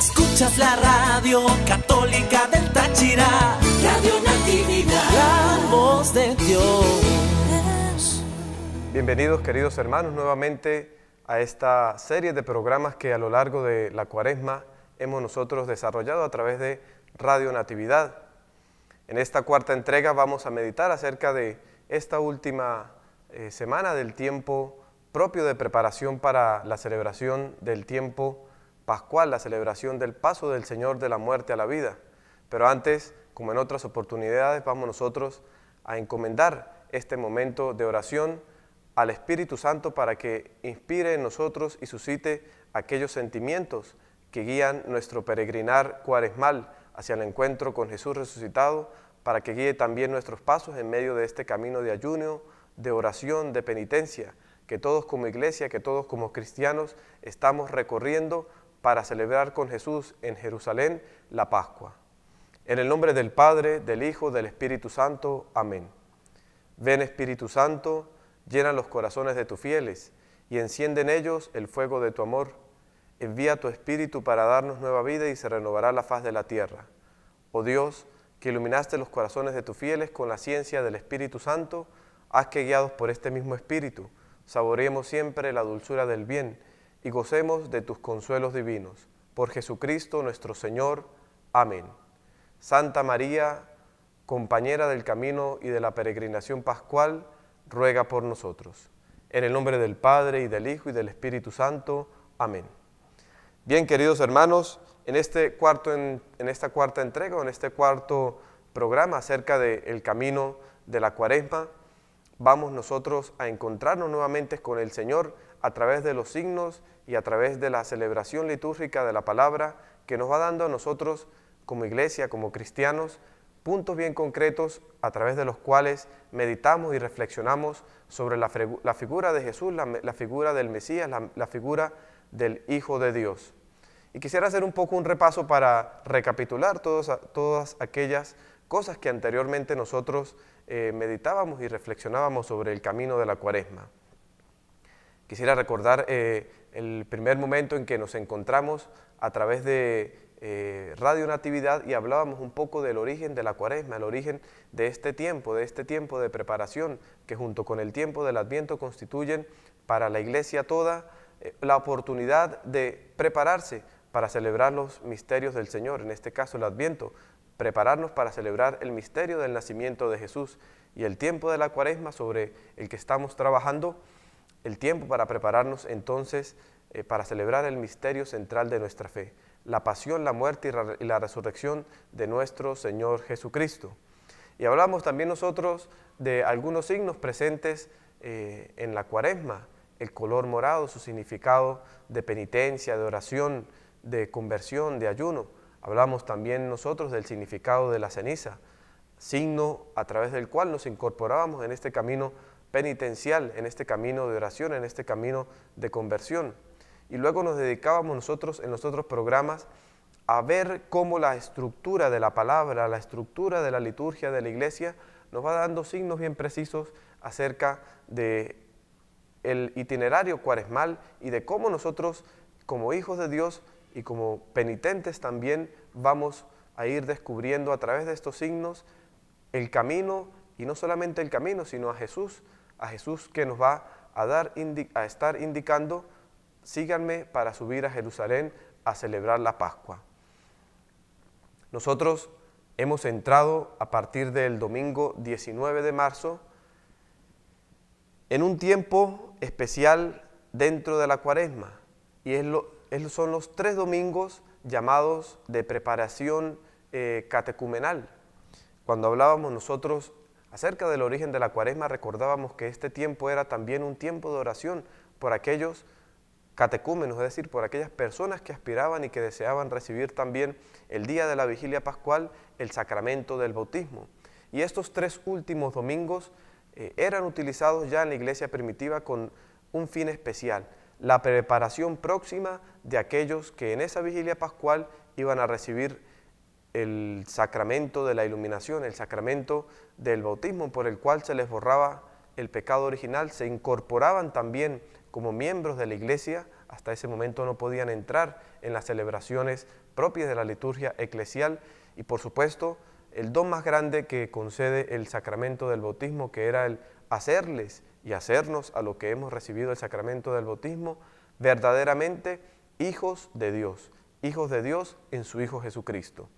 Escuchas la radio católica del Táchira, Radio Natividad, la voz de Dios. Bienvenidos queridos hermanos nuevamente a esta serie de programas que a lo largo de la cuaresma hemos nosotros desarrollado a través de Radio Natividad. En esta cuarta entrega vamos a meditar acerca de esta última eh, semana del tiempo propio de preparación para la celebración del tiempo pascual, la celebración del paso del Señor de la muerte a la vida. Pero antes, como en otras oportunidades, vamos nosotros a encomendar este momento de oración al Espíritu Santo para que inspire en nosotros y suscite aquellos sentimientos que guían nuestro peregrinar cuaresmal hacia el encuentro con Jesús resucitado, para que guíe también nuestros pasos en medio de este camino de ayuno, de oración, de penitencia, que todos como iglesia, que todos como cristianos estamos recorriendo para celebrar con Jesús en Jerusalén la Pascua. En el nombre del Padre, del Hijo, del Espíritu Santo. Amén. Ven Espíritu Santo, llena los corazones de tus fieles y enciende en ellos el fuego de tu amor. Envía tu Espíritu para darnos nueva vida y se renovará la faz de la tierra. Oh Dios, que iluminaste los corazones de tus fieles con la ciencia del Espíritu Santo, haz que guiados por este mismo Espíritu, saboreemos siempre la dulzura del bien y gocemos de tus consuelos divinos. Por Jesucristo nuestro Señor. Amén. Santa María, compañera del camino y de la peregrinación pascual, ruega por nosotros. En el nombre del Padre, y del Hijo, y del Espíritu Santo. Amén. Bien, queridos hermanos, en, este cuarto, en, esta cuarta entrega, en este cuarto programa acerca del el camino de la cuaresma, vamos nosotros a encontrarnos nuevamente con el Señor a través de los signos y a través de la celebración litúrgica de la palabra que nos va dando a nosotros como iglesia, como cristianos, puntos bien concretos a través de los cuales meditamos y reflexionamos sobre la, figura de Jesús, la, figura del Mesías, la, figura del Hijo de Dios. Y quisiera hacer un poco un repaso para recapitular todas aquellas cosas que anteriormente nosotros eh, meditábamos y reflexionábamos sobre el camino de la cuaresma. Quisiera recordar eh, el primer momento en que nos encontramos a través de eh, Radio Natividad y hablábamos un poco del origen de la cuaresma, el origen de este tiempo, de este tiempo de preparación que junto con el tiempo del Adviento constituyen para la iglesia toda eh, la oportunidad de prepararse para celebrar los misterios del Señor, en este caso el Adviento, prepararnos para celebrar el misterio del nacimiento de Jesús y el tiempo de la cuaresma sobre el que estamos trabajando el tiempo para prepararnos entonces eh, para celebrar el misterio central de nuestra fe, la pasión, la muerte y la resurrección de nuestro Señor Jesucristo. Y hablamos también nosotros de algunos signos presentes eh, en la cuaresma, el color morado, su significado de penitencia, de oración, de conversión, de ayuno. Hablamos también nosotros del significado de la ceniza, signo a través del cual nos incorporábamos en este camino penitencial en este camino de oración, en este camino de conversión. Y luego nos dedicábamos nosotros en los otros programas a ver cómo la estructura de la palabra, la estructura de la liturgia de la iglesia nos va dando signos bien precisos acerca de el itinerario cuaresmal y de cómo nosotros como hijos de Dios y como penitentes también vamos a ir descubriendo a través de estos signos el camino y no solamente el camino, sino a Jesús, a Jesús que nos va a, dar, a estar indicando, síganme para subir a Jerusalén a celebrar la Pascua. Nosotros hemos entrado a partir del domingo 19 de marzo en un tiempo especial dentro de la cuaresma y es lo, son los tres domingos llamados de preparación eh, catecumenal. Cuando hablábamos nosotros Acerca del origen de la cuaresma recordábamos que este tiempo era también un tiempo de oración por aquellos catecúmenos, es decir, por aquellas personas que aspiraban y que deseaban recibir también el día de la vigilia pascual el sacramento del bautismo. Y estos tres últimos domingos eh, eran utilizados ya en la iglesia primitiva con un fin especial, la preparación próxima de aquellos que en esa vigilia pascual iban a recibir el sacramento de la iluminación, el sacramento del bautismo por el cual se les borraba el pecado original, se incorporaban también como miembros de la iglesia, hasta ese momento no podían entrar en las celebraciones propias de la liturgia eclesial y por supuesto el don más grande que concede el sacramento del bautismo, que era el hacerles y hacernos a lo que hemos recibido el sacramento del bautismo, verdaderamente hijos de Dios, hijos de Dios en su Hijo Jesucristo.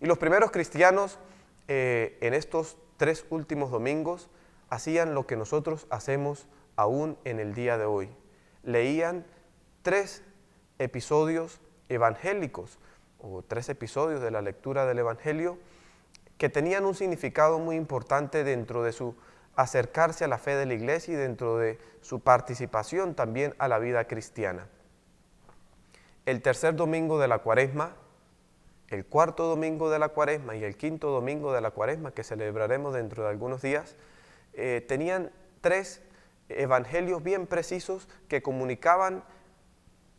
Y los primeros cristianos eh, en estos tres últimos domingos hacían lo que nosotros hacemos aún en el día de hoy. Leían tres episodios evangélicos o tres episodios de la lectura del Evangelio que tenían un significado muy importante dentro de su acercarse a la fe de la iglesia y dentro de su participación también a la vida cristiana. El tercer domingo de la cuaresma el cuarto domingo de la cuaresma y el quinto domingo de la cuaresma, que celebraremos dentro de algunos días, eh, tenían tres evangelios bien precisos que comunicaban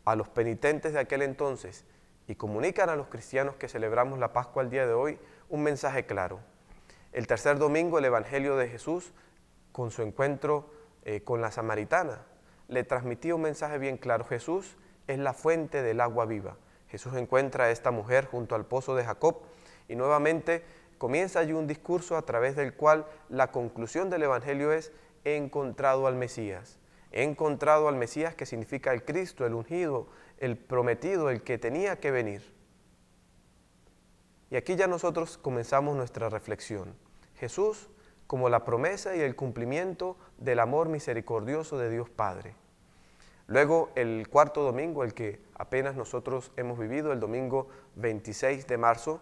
a los penitentes de aquel entonces y comunican a los cristianos que celebramos la Pascua el día de hoy un mensaje claro. El tercer domingo el Evangelio de Jesús, con su encuentro eh, con la samaritana, le transmitía un mensaje bien claro. Jesús es la fuente del agua viva. Jesús encuentra a esta mujer junto al pozo de Jacob y nuevamente comienza allí un discurso a través del cual la conclusión del Evangelio es he encontrado al Mesías. He encontrado al Mesías que significa el Cristo, el ungido, el prometido, el que tenía que venir. Y aquí ya nosotros comenzamos nuestra reflexión. Jesús como la promesa y el cumplimiento del amor misericordioso de Dios Padre. Luego el cuarto domingo, el que apenas nosotros hemos vivido, el domingo 26 de marzo,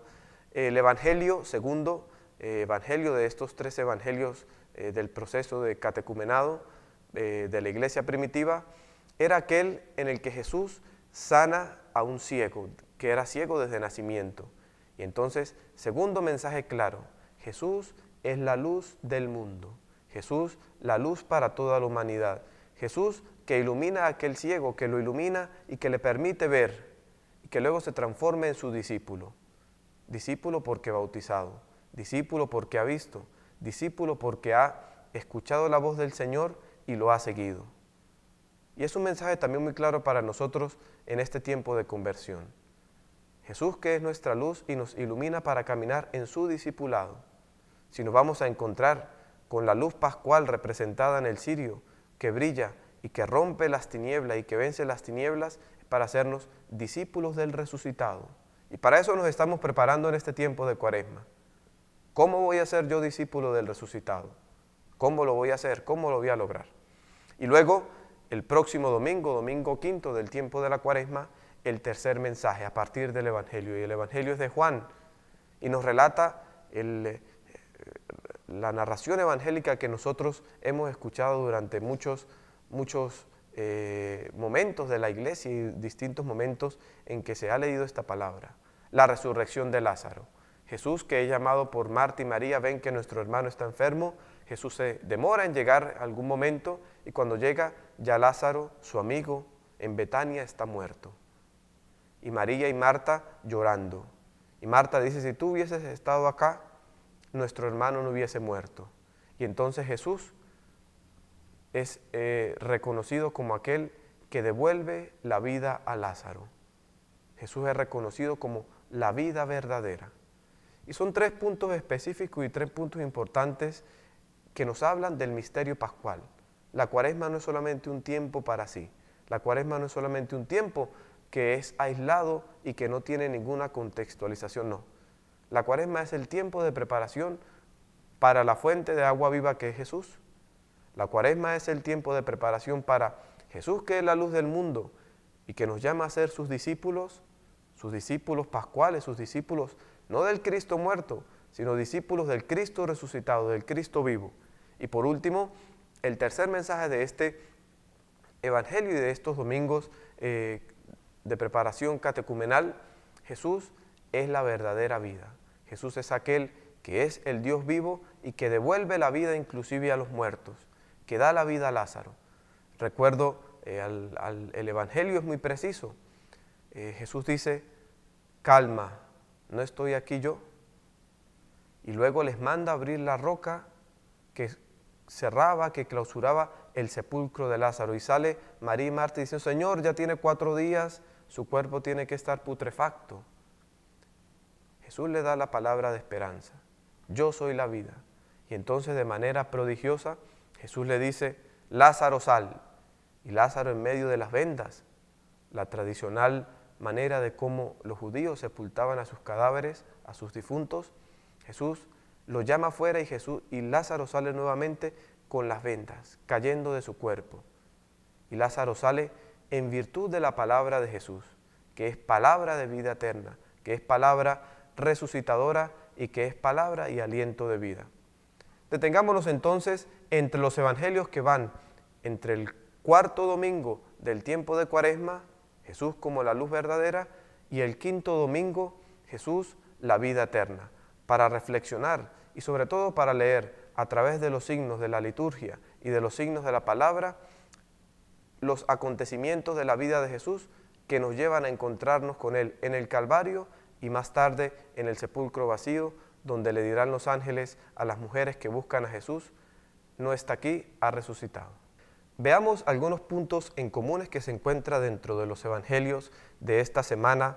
el Evangelio segundo, eh, Evangelio de estos tres Evangelios eh, del proceso de catecumenado eh, de la iglesia primitiva, era aquel en el que Jesús sana a un ciego, que era ciego desde nacimiento. Y entonces, segundo mensaje claro, Jesús es la luz del mundo, Jesús la luz para toda la humanidad. Jesús que ilumina a aquel ciego, que lo ilumina y que le permite ver, y que luego se transforme en su discípulo. Discípulo porque bautizado, discípulo porque ha visto, discípulo porque ha escuchado la voz del Señor y lo ha seguido. Y es un mensaje también muy claro para nosotros en este tiempo de conversión. Jesús que es nuestra luz y nos ilumina para caminar en su discipulado. Si nos vamos a encontrar con la luz pascual representada en el cirio, que brilla y que rompe las tinieblas y que vence las tinieblas para hacernos discípulos del resucitado. Y para eso nos estamos preparando en este tiempo de cuaresma. ¿Cómo voy a ser yo discípulo del resucitado? ¿Cómo lo voy a hacer? ¿Cómo lo voy a lograr? Y luego, el próximo domingo, domingo quinto del tiempo de la cuaresma, el tercer mensaje a partir del Evangelio. Y el Evangelio es de Juan y nos relata el eh, la narración evangélica que nosotros hemos escuchado durante muchos, muchos eh, momentos de la iglesia y distintos momentos en que se ha leído esta palabra. La resurrección de Lázaro. Jesús, que es llamado por Marta y María, ven que nuestro hermano está enfermo. Jesús se demora en llegar algún momento y cuando llega ya Lázaro, su amigo, en Betania está muerto. Y María y Marta llorando. Y Marta dice, si tú hubieses estado acá, nuestro hermano no hubiese muerto. Y entonces Jesús es eh, reconocido como aquel que devuelve la vida a Lázaro. Jesús es reconocido como la vida verdadera. Y son tres puntos específicos y tres puntos importantes que nos hablan del misterio pascual. La cuaresma no es solamente un tiempo para sí. La cuaresma no es solamente un tiempo que es aislado y que no tiene ninguna contextualización, no la cuaresma es el tiempo de preparación para la fuente de agua viva que es Jesús. La cuaresma es el tiempo de preparación para Jesús que es la luz del mundo y que nos llama a ser sus discípulos, sus discípulos pascuales, sus discípulos no del Cristo muerto, sino discípulos del Cristo resucitado, del Cristo vivo. Y por último, el tercer mensaje de este Evangelio y de estos domingos eh, de preparación catecumenal, Jesús es la verdadera vida. Jesús es aquel que es el Dios vivo y que devuelve la vida inclusive a los muertos, que da la vida a Lázaro. Recuerdo, eh, el Evangelio es muy preciso. Eh, Jesús dice, calma, no estoy aquí yo. Y luego les manda abrir la roca que cerraba, que clausuraba el sepulcro de Lázaro. Y sale María y Marta y Señor, ya tiene cuatro días, su cuerpo tiene que estar putrefacto. Jesús le da la palabra de esperanza. Yo soy la vida. Y entonces de manera prodigiosa Jesús le dice, Lázaro sal. Y Lázaro en medio de las vendas, la tradicional manera de cómo los judíos sepultaban a sus cadáveres, a sus difuntos, Jesús lo llama afuera y Jesús y Lázaro sale nuevamente con las vendas cayendo de su cuerpo. Y Lázaro sale en virtud de la palabra de Jesús, que es palabra de vida eterna, que es palabra resucitadora y que es palabra y aliento de vida. Detengámonos entonces entre los evangelios que van entre el cuarto domingo del tiempo de Cuaresma, Jesús como la luz verdadera, y el quinto domingo, Jesús, la vida eterna, para reflexionar y sobre todo para leer a través de los signos de la liturgia y de los signos de la palabra los acontecimientos de la vida de Jesús que nos llevan a encontrarnos con Él en el Calvario y más tarde en el sepulcro vacío, donde le dirán los ángeles a las mujeres que buscan a Jesús, no está aquí, ha resucitado. Veamos algunos puntos en comunes que se encuentra dentro de los evangelios de esta semana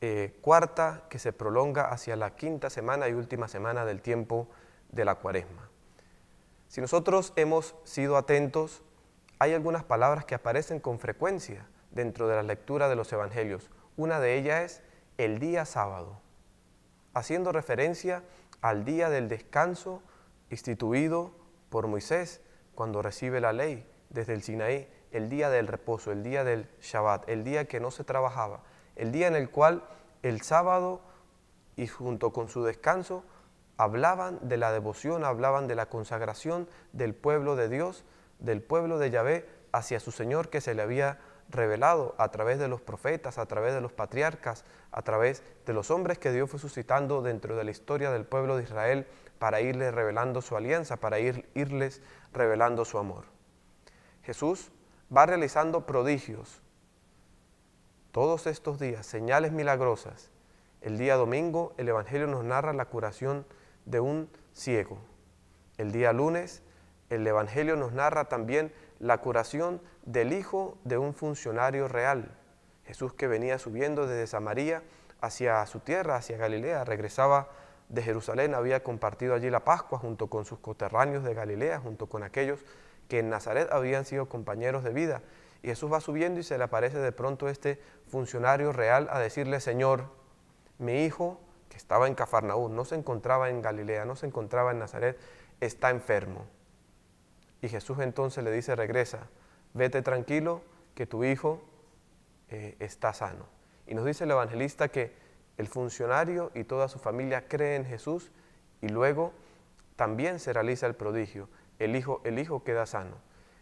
eh, cuarta que se prolonga hacia la quinta semana y última semana del tiempo de la cuaresma. Si nosotros hemos sido atentos, hay algunas palabras que aparecen con frecuencia dentro de la lectura de los evangelios. Una de ellas es el día sábado, haciendo referencia al día del descanso instituido por Moisés cuando recibe la ley desde el Sinaí, el día del reposo, el día del Shabbat, el día que no se trabajaba, el día en el cual el sábado y junto con su descanso hablaban de la devoción, hablaban de la consagración del pueblo de Dios, del pueblo de Yahvé hacia su Señor que se le había revelado a través de los profetas, a través de los patriarcas, a través de los hombres que Dios fue suscitando dentro de la historia del pueblo de Israel para irles revelando su alianza, para ir, irles revelando su amor. Jesús va realizando prodigios todos estos días, señales milagrosas. El día domingo el Evangelio nos narra la curación de un ciego. El día lunes el Evangelio nos narra también la curación del hijo de un funcionario real. Jesús que venía subiendo desde Samaria hacia su tierra, hacia Galilea, regresaba de Jerusalén, había compartido allí la Pascua junto con sus coterráneos de Galilea, junto con aquellos que en Nazaret habían sido compañeros de vida. Y Jesús va subiendo y se le aparece de pronto este funcionario real a decirle, Señor, mi hijo, que estaba en Cafarnaúm, no se encontraba en Galilea, no se encontraba en Nazaret, está enfermo. Y Jesús entonces le dice, regresa, vete tranquilo, que tu hijo eh, está sano. Y nos dice el evangelista que el funcionario y toda su familia creen en Jesús y luego también se realiza el prodigio. El hijo, el hijo queda sano.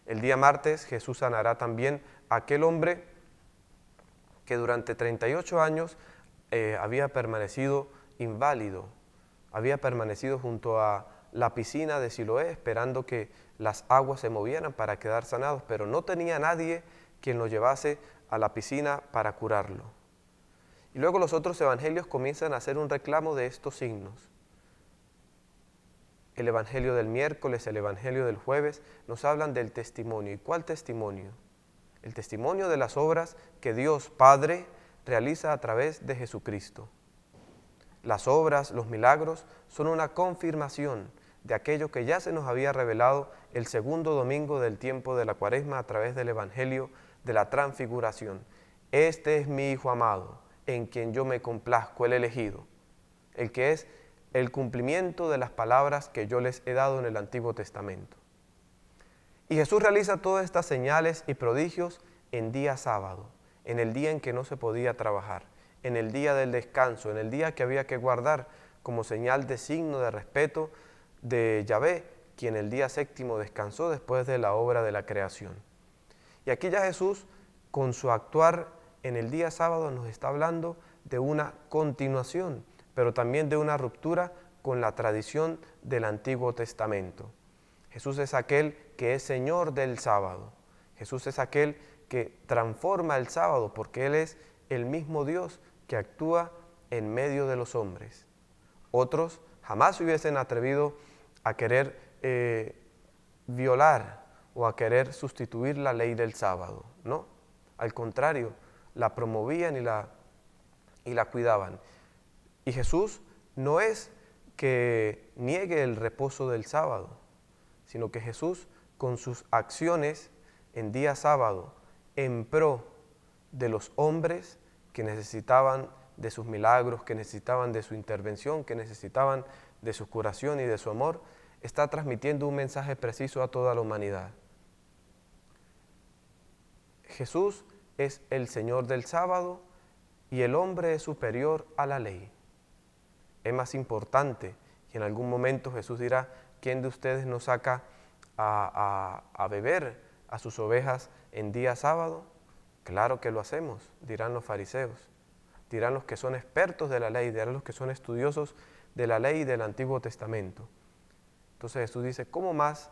El día martes Jesús sanará también a aquel hombre que durante 38 años eh, había permanecido inválido, había permanecido junto a la piscina de Siloé esperando que las aguas se movieran para quedar sanados, pero no tenía nadie quien lo llevase a la piscina para curarlo. Y luego los otros evangelios comienzan a hacer un reclamo de estos signos. El evangelio del miércoles, el evangelio del jueves, nos hablan del testimonio. ¿Y cuál testimonio? El testimonio de las obras que Dios Padre realiza a través de Jesucristo. Las obras, los milagros, son una confirmación de aquello que ya se nos había revelado el segundo domingo del tiempo de la cuaresma a través del Evangelio de la Transfiguración. Este es mi Hijo amado, en quien yo me complazco, el elegido, el que es el cumplimiento de las palabras que yo les he dado en el Antiguo Testamento. Y Jesús realiza todas estas señales y prodigios en día sábado, en el día en que no se podía trabajar, en el día del descanso, en el día que había que guardar como señal de signo de respeto de Yahvé, quien el día séptimo descansó después de la obra de la creación. Y aquí ya Jesús, con su actuar en el día sábado, nos está hablando de una continuación, pero también de una ruptura con la tradición del Antiguo Testamento. Jesús es aquel que es Señor del sábado. Jesús es aquel que transforma el sábado porque Él es el mismo Dios que actúa en medio de los hombres. Otros jamás se hubiesen atrevido a querer eh, violar o a querer sustituir la ley del sábado, ¿no? Al contrario, la promovían y la, y la cuidaban. Y Jesús no es que niegue el reposo del sábado, sino que Jesús con sus acciones en día sábado, en pro de los hombres que necesitaban de sus milagros, que necesitaban de su intervención, que necesitaban de su curación y de su amor, está transmitiendo un mensaje preciso a toda la humanidad. Jesús es el Señor del sábado y el hombre es superior a la ley. Es más importante que en algún momento Jesús dirá, ¿quién de ustedes no saca a, a beber a sus ovejas en día sábado? Claro que lo hacemos, dirán los fariseos, dirán los que son expertos de la ley, dirán los que son estudiosos de la ley del Antiguo Testamento. Entonces Jesús dice, ¿cómo más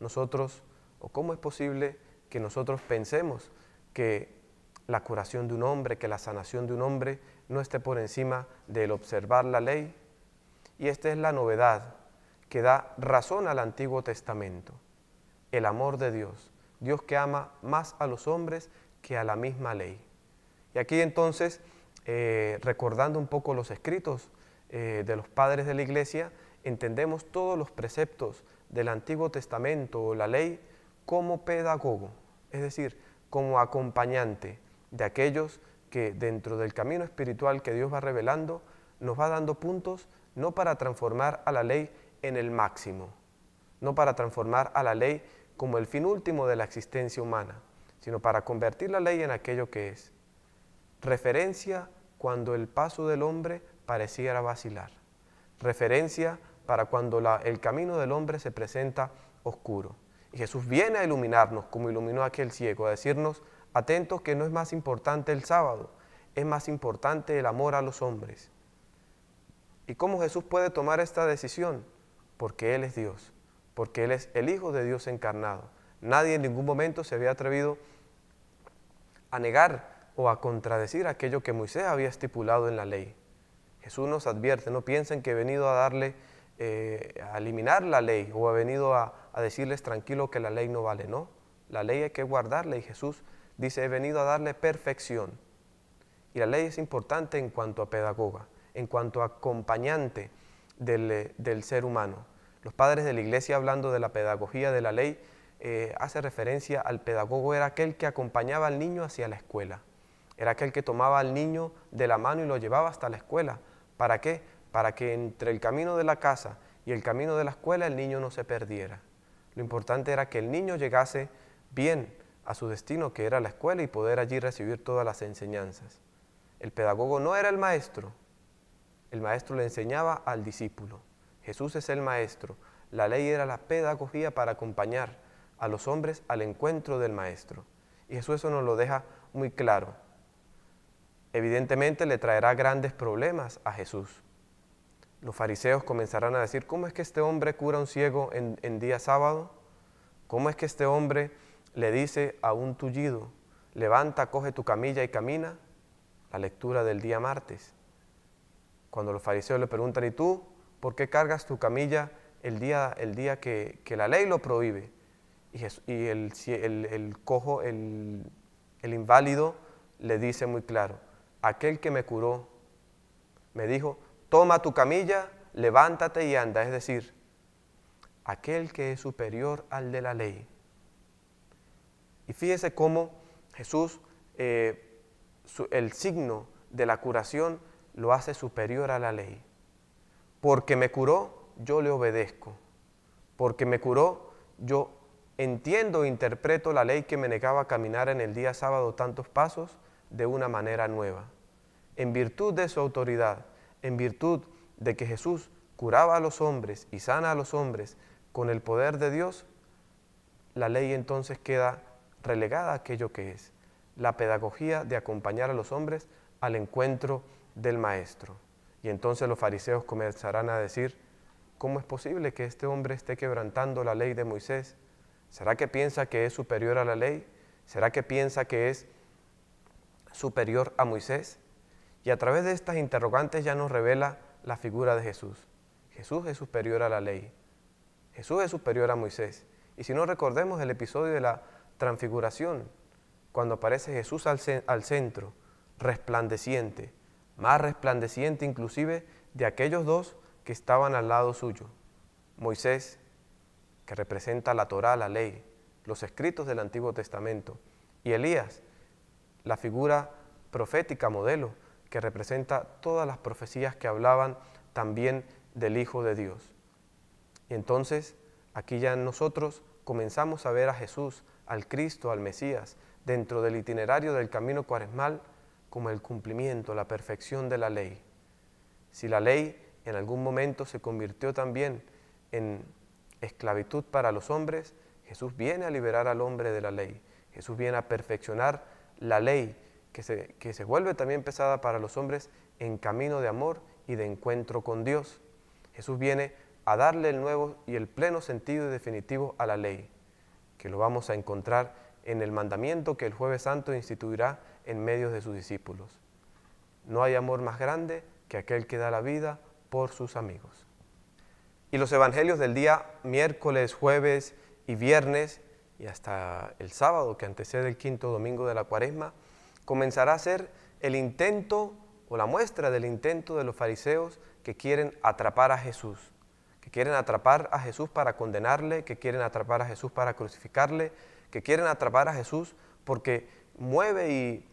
nosotros, o cómo es posible que nosotros pensemos que la curación de un hombre, que la sanación de un hombre no esté por encima del observar la ley? Y esta es la novedad que da razón al Antiguo Testamento, el amor de Dios, Dios que ama más a los hombres que a la misma ley. Y aquí entonces, eh, recordando un poco los escritos eh, de los padres de la Iglesia, entendemos todos los preceptos del Antiguo Testamento o la ley como pedagogo, es decir, como acompañante de aquellos que dentro del camino espiritual que Dios va revelando, nos va dando puntos no para transformar a la ley en el máximo, no para transformar a la ley como el fin último de la existencia humana, sino para convertir la ley en aquello que es. Referencia cuando el paso del hombre pareciera vacilar. Referencia para cuando el camino del hombre se presenta oscuro. Y Jesús viene a iluminarnos como iluminó aquel ciego, a decirnos, atentos que no es más importante el sábado, es más importante el amor a los hombres. ¿Y cómo Jesús puede tomar esta decisión? Porque Él es Dios, porque Él es el Hijo de Dios encarnado. Nadie en ningún momento se había atrevido a negar o a contradecir aquello que Moisés había estipulado en la ley. Jesús nos advierte, no piensen que he venido a darle, eh, a eliminar la ley o ha venido a, decirles tranquilo que la ley no vale, no. La ley hay que guardarla y Jesús dice, he venido a darle perfección. Y la ley es importante en cuanto a pedagoga, en cuanto a acompañante del, eh, ser humano. Los padres de la iglesia, hablando de la pedagogía de la ley, eh, hace referencia al pedagogo, era aquel que acompañaba al niño hacia la escuela. Era aquel que tomaba al niño de la mano y lo llevaba hasta la escuela. ¿Para qué? Para que entre el camino de la casa y el camino de la escuela el niño no se perdiera. Lo importante era que el niño llegase bien a su destino, que era la escuela, y poder allí recibir todas las enseñanzas. El pedagogo no era el maestro, el maestro le enseñaba al discípulo. Jesús es el maestro. La ley era la pedagogía para acompañar a los hombres al encuentro del maestro. Y Jesús eso nos lo deja muy claro evidentemente le traerá grandes problemas a Jesús. Los fariseos comenzarán a decir, ¿cómo es que este hombre cura a un ciego en, día sábado? ¿Cómo es que este hombre le dice a un tullido, levanta, coge tu camilla y camina? La lectura del día martes. Cuando los fariseos le preguntan, ¿y tú por qué cargas tu camilla el día, el día que, la ley lo prohíbe? Y, el, cojo, el inválido, le dice muy claro, aquel que me curó me dijo, toma tu camilla, levántate y anda. Es decir, aquel que es superior al de la ley. Y fíjese cómo Jesús, eh, el signo de la curación lo hace superior a la ley. Porque me curó, yo le obedezco. Porque me curó, yo entiendo e interpreto la ley que me negaba a caminar en el día sábado tantos pasos de una manera nueva. En virtud de su autoridad, en virtud de que Jesús curaba a los hombres y sana a los hombres con el poder de Dios, la ley entonces queda relegada a aquello que es, la pedagogía de acompañar a los hombres al encuentro del Maestro. Y entonces los fariseos comenzarán a decir, ¿cómo es posible que este hombre esté quebrantando la ley de Moisés? ¿Será que piensa que es superior a la ley? ¿Será que piensa que es superior a Moisés y a través de estas interrogantes ya nos revela la figura de Jesús. Jesús es superior a la ley. Jesús es superior a Moisés. Y si no recordemos el episodio de la transfiguración, cuando aparece Jesús al, centro, resplandeciente, más resplandeciente inclusive de aquellos dos que estaban al lado suyo. Moisés, que representa la Torá, la ley, los escritos del Antiguo Testamento, y Elías, la figura profética modelo que representa todas las profecías que hablaban también del Hijo de Dios. Y entonces aquí ya nosotros comenzamos a ver a Jesús, al Cristo, al Mesías, dentro del itinerario del camino cuaresmal como el cumplimiento, la perfección de la ley. Si la ley en algún momento se convirtió también en esclavitud para los hombres, Jesús viene a liberar al hombre de la ley. Jesús viene a perfeccionar la ley, que se, vuelve también pesada para los hombres en camino de amor y de encuentro con Dios. Jesús viene a darle el nuevo y el pleno sentido definitivo a la ley, que lo vamos a encontrar en el mandamiento que el jueves santo instituirá en medio de sus discípulos. No hay amor más grande que aquel que da la vida por sus amigos. Y los evangelios del día miércoles, jueves y viernes y hasta el sábado que antecede el quinto domingo de la cuaresma, comenzará a ser el intento o la muestra del intento de los fariseos que quieren atrapar a Jesús, que quieren atrapar a Jesús para condenarle, que quieren atrapar a Jesús para crucificarle, que quieren atrapar a Jesús porque mueve y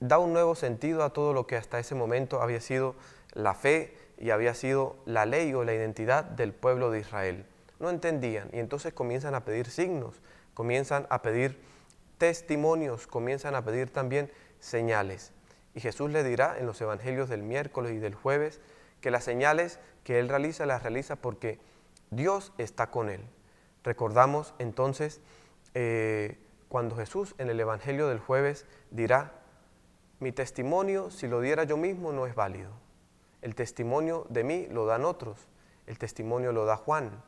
da un nuevo sentido a todo lo que hasta ese momento había sido la fe y había sido la ley o la identidad del pueblo de Israel no entendían y entonces comienzan a pedir signos, comienzan a pedir testimonios, comienzan a pedir también señales. Y Jesús le dirá en los evangelios del miércoles y del jueves que las señales que él realiza las realiza porque Dios está con él. Recordamos entonces eh, cuando Jesús en el evangelio del jueves dirá, mi testimonio si lo diera yo mismo no es válido. El testimonio de mí lo dan otros. El testimonio lo da Juan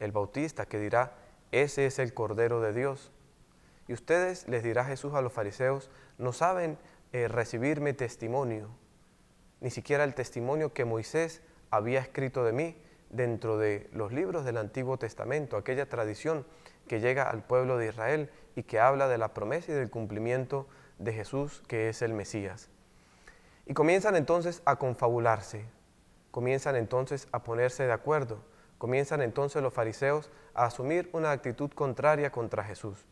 el Bautista, que dirá, ese es el Cordero de Dios. Y ustedes, les dirá Jesús a los fariseos, no saben eh, recibirme testimonio, ni siquiera el testimonio que Moisés había escrito de mí dentro de los libros del Antiguo Testamento, aquella tradición que llega al pueblo de Israel y que habla de la promesa y del cumplimiento de Jesús, que es el Mesías. Y comienzan entonces a confabularse, comienzan entonces a ponerse de acuerdo Comienzan entonces los fariseos a asumir una actitud contraria contra Jesús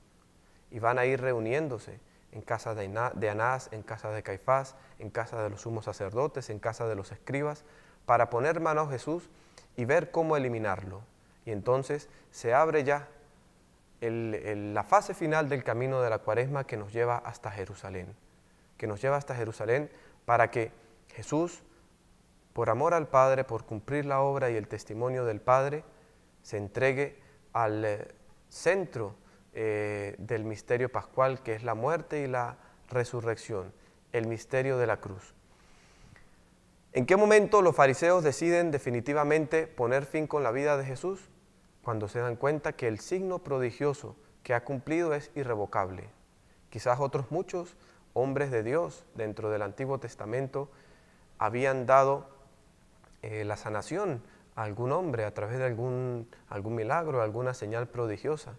y van a ir reuniéndose en casa de Anás, en casa de Caifás, en casa de los sumos sacerdotes, en casa de los escribas, para poner mano a Jesús y ver cómo eliminarlo. Y entonces se abre ya la fase final del camino de la cuaresma que nos lleva hasta Jerusalén, que nos lleva hasta Jerusalén para que Jesús por amor al Padre, por cumplir la obra y el testimonio del Padre, se entregue al eh, centro eh, del misterio pascual, que es la muerte y la resurrección, el misterio de la cruz. ¿En qué momento los fariseos deciden definitivamente poner fin con la vida de Jesús? Cuando se dan cuenta que el signo prodigioso que ha cumplido es irrevocable. Quizás otros muchos hombres de Dios dentro del Antiguo Testamento habían dado eh, la sanación a algún hombre a través de algún, algún milagro, alguna señal prodigiosa.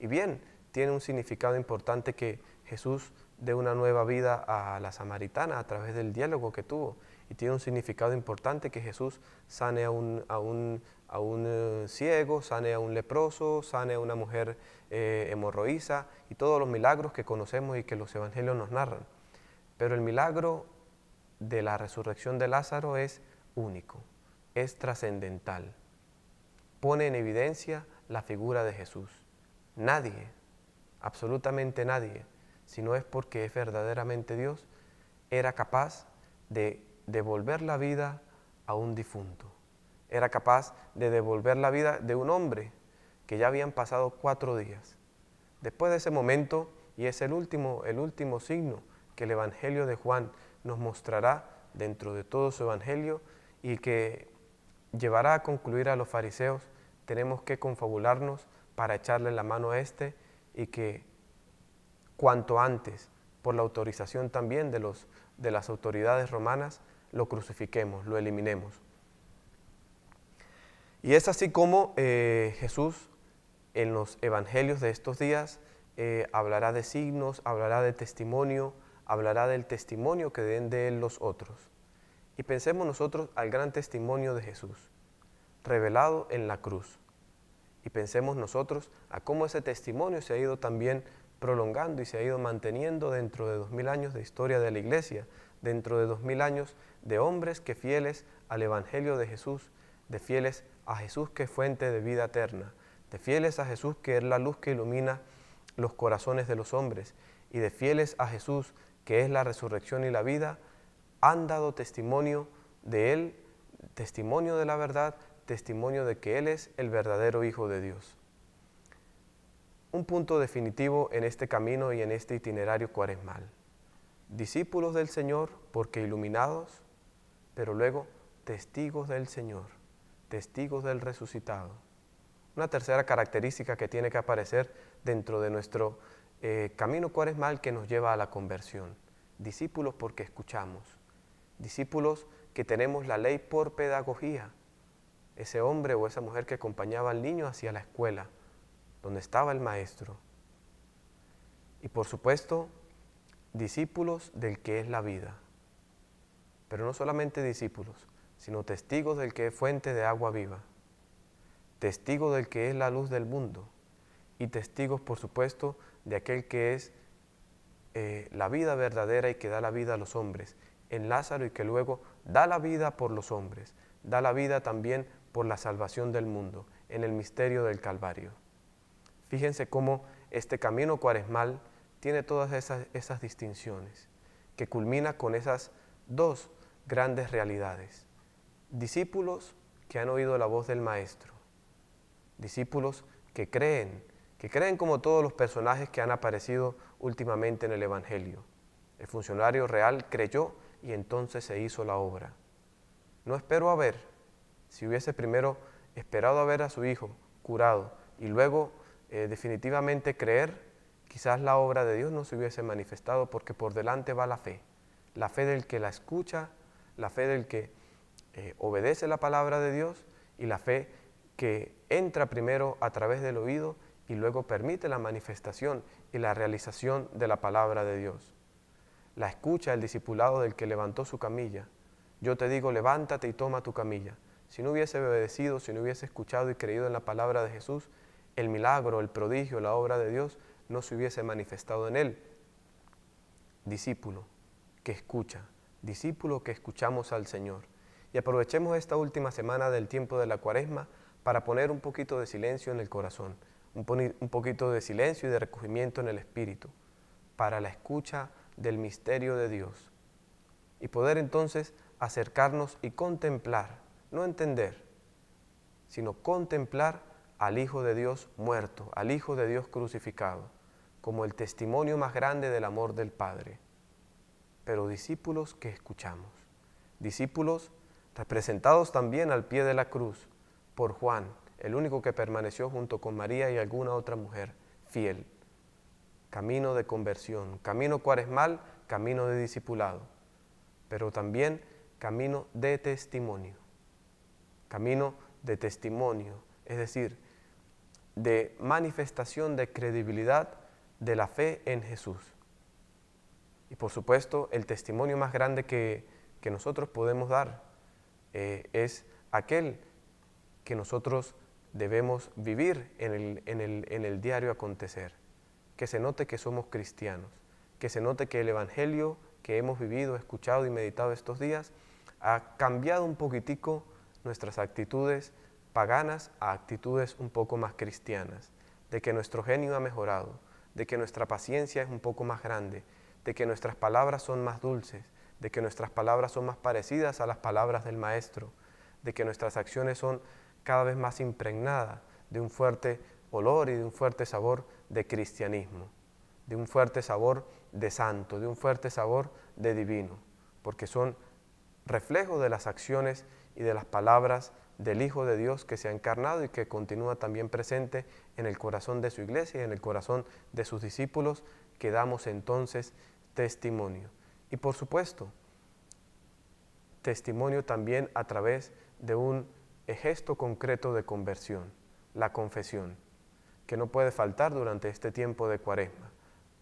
Y bien, tiene un significado importante que Jesús dé una nueva vida a la samaritana a través del diálogo que tuvo. Y tiene un significado importante que Jesús sane a un, eh, ciego, sane a un leproso, sane a una mujer eh, y todos los milagros que conocemos y que los evangelios nos narran. Pero el milagro de la resurrección de Lázaro es único, es trascendental. Pone en evidencia la figura de Jesús. Nadie, absolutamente nadie, si no es porque es verdaderamente Dios, era capaz de devolver la vida a un difunto. Era capaz de devolver la vida de un hombre que ya habían pasado cuatro días. Después de ese momento, y es el último, el último signo que el Evangelio de Juan nos mostrará dentro de todo su Evangelio, y que llevará a concluir a los fariseos, tenemos que confabularnos para echarle la mano a este y que cuanto antes, por la autorización también de, los, de las autoridades romanas, lo crucifiquemos, lo eliminemos. Y es así como eh, Jesús en los evangelios de estos días eh, hablará de signos, hablará de testimonio, hablará del testimonio que den de él los otros y pensemos nosotros al gran testimonio de Jesús, revelado en la cruz. Y pensemos nosotros a cómo ese testimonio se ha ido también prolongando y se ha ido manteniendo dentro de dos mil años de historia de la iglesia, dentro de dos mil años de hombres que fieles al Evangelio de Jesús, de fieles a Jesús que es fuente de vida eterna, de fieles a Jesús que es la luz que ilumina los corazones de los hombres, y de fieles a Jesús que es la resurrección y la vida, han dado testimonio de Él, testimonio de la verdad, testimonio de que Él es el verdadero Hijo de Dios. Un punto definitivo en este camino y en este itinerario cuaresmal. Discípulos del Señor porque iluminados, pero luego testigos del Señor, testigos del resucitado. Una tercera característica que tiene que aparecer dentro de nuestro eh, camino cuaresmal que nos lleva a la conversión. Discípulos porque escuchamos, discípulos que tenemos la ley por pedagogía. Ese hombre o esa mujer que acompañaba al niño hacia la escuela, donde estaba el maestro. Y por supuesto, discípulos del que es la vida. Pero no solamente discípulos, sino testigos del que es fuente de agua viva, testigos del que es la luz del mundo y testigos, por supuesto, de aquel que es eh, la vida verdadera y que da la vida a los hombres, en Lázaro y que luego da la vida por los hombres, da la vida también por la salvación del mundo, en el misterio del Calvario. Fíjense cómo este camino cuaresmal tiene todas esas, esas distinciones, que culmina con esas dos grandes realidades. Discípulos que han oído la voz del Maestro, discípulos que creen, que creen como todos los personajes que han aparecido últimamente en el Evangelio. El funcionario real creyó y entonces se hizo la obra. No espero a ver, si hubiese primero esperado a ver a su hijo curado y luego eh, definitivamente creer, quizás la obra de Dios no se hubiese manifestado porque por delante va la fe, la fe del que la escucha, la fe del que eh, obedece la palabra de Dios y la fe que entra primero a través del oído y luego permite la manifestación y la realización de la palabra de Dios la escucha el discipulado del que levantó su camilla. Yo te digo, levántate y toma tu camilla. Si no hubiese obedecido, si no hubiese escuchado y creído en la palabra de Jesús, el milagro, el prodigio, la obra de Dios no se hubiese manifestado en él. Discípulo que escucha, discípulo que escuchamos al Señor. Y aprovechemos esta última semana del tiempo de la cuaresma para poner un poquito de silencio en el corazón, un, un poquito de silencio y de recogimiento en el espíritu, para la escucha del misterio de Dios y poder entonces acercarnos y contemplar, no entender, sino contemplar al Hijo de Dios muerto, al Hijo de Dios crucificado, como el testimonio más grande del amor del Padre. Pero discípulos que escuchamos, discípulos representados también al pie de la cruz por Juan, el único que permaneció junto con María y alguna otra mujer fiel camino de conversión, camino cuaresmal, camino de discipulado, pero también camino de testimonio, camino de testimonio, es decir, de manifestación de credibilidad de la fe en Jesús. Y por supuesto, el testimonio más grande que, nosotros podemos dar eh, es aquel que nosotros debemos vivir en el diario acontecer que se note que somos cristianos, que se note que el Evangelio que hemos vivido, escuchado y meditado estos días ha cambiado un poquitico nuestras actitudes paganas a actitudes un poco más cristianas, de que nuestro genio ha mejorado, de que nuestra paciencia es un poco más grande, de que nuestras palabras son más dulces, de que nuestras palabras son más parecidas a las palabras del Maestro, de que nuestras acciones son cada vez más impregnadas de un fuerte olor y de un fuerte sabor de cristianismo, de un fuerte sabor de santo, de un fuerte sabor de divino, porque son reflejo de las acciones y de las palabras del Hijo de Dios que se ha encarnado y que continúa también presente en el corazón de su iglesia y en el corazón de sus discípulos, que damos entonces testimonio. Y por supuesto, testimonio también a través de un gesto concreto de conversión, la confesión que no puede faltar durante este tiempo de cuaresma,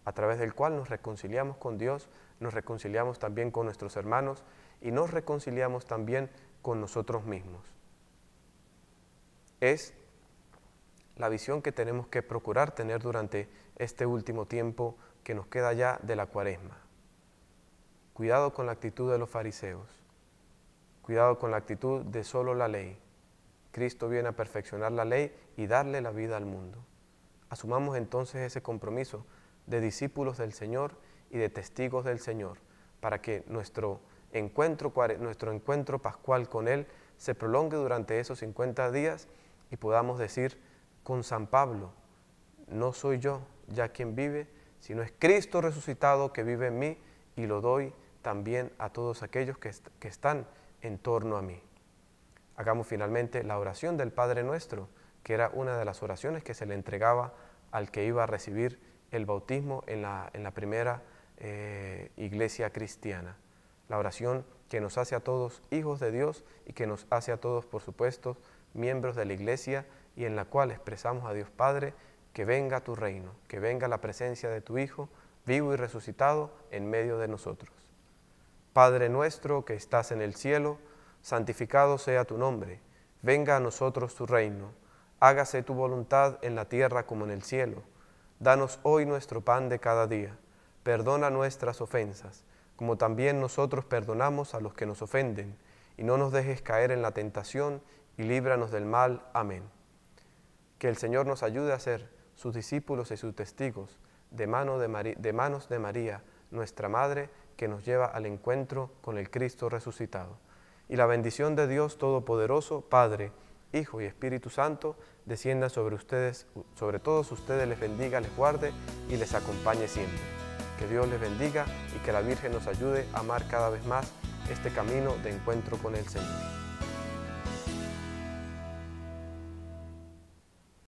a través del cual nos reconciliamos con Dios, nos reconciliamos también con nuestros hermanos y nos reconciliamos también con nosotros mismos. Es la visión que tenemos que procurar tener durante este último tiempo que nos queda ya de la cuaresma. Cuidado con la actitud de los fariseos, cuidado con la actitud de solo la ley. Cristo viene a perfeccionar la ley y darle la vida al mundo. Asumamos entonces ese compromiso de discípulos del Señor y de testigos del Señor para que nuestro encuentro, nuestro encuentro pascual con Él se prolongue durante esos 50 días y podamos decir con San Pablo, no soy yo ya quien vive, sino es Cristo resucitado que vive en mí y lo doy también a todos aquellos que, que están en torno a mí. Hagamos finalmente la oración del Padre nuestro que era una de las oraciones que se le entregaba al que iba a recibir el bautismo en la, en la primera eh, iglesia cristiana. La oración que nos hace a todos hijos de Dios y que nos hace a todos, por supuesto, miembros de la iglesia y en la cual expresamos a Dios Padre que venga tu reino, que venga la presencia de tu Hijo, vivo y resucitado en medio de nosotros. Padre nuestro que estás en el cielo, santificado sea tu nombre, venga a nosotros tu reino hágase tu voluntad en la tierra como en el cielo. Danos hoy nuestro pan de cada día. Perdona nuestras ofensas, como también nosotros perdonamos a los que nos ofenden, y no nos dejes caer en la tentación, y líbranos del mal. Amén. Que el Señor nos ayude a ser sus discípulos y sus testigos, de, mano manos de María, nuestra Madre, que nos lleva al encuentro con el Cristo resucitado. Y la bendición de Dios Todopoderoso, Padre, Hijo y Espíritu Santo, descienda sobre ustedes, sobre todos ustedes les bendiga, les guarde y les acompañe siempre. Que Dios les bendiga y que la Virgen nos ayude a amar cada vez más este camino de encuentro con el Señor.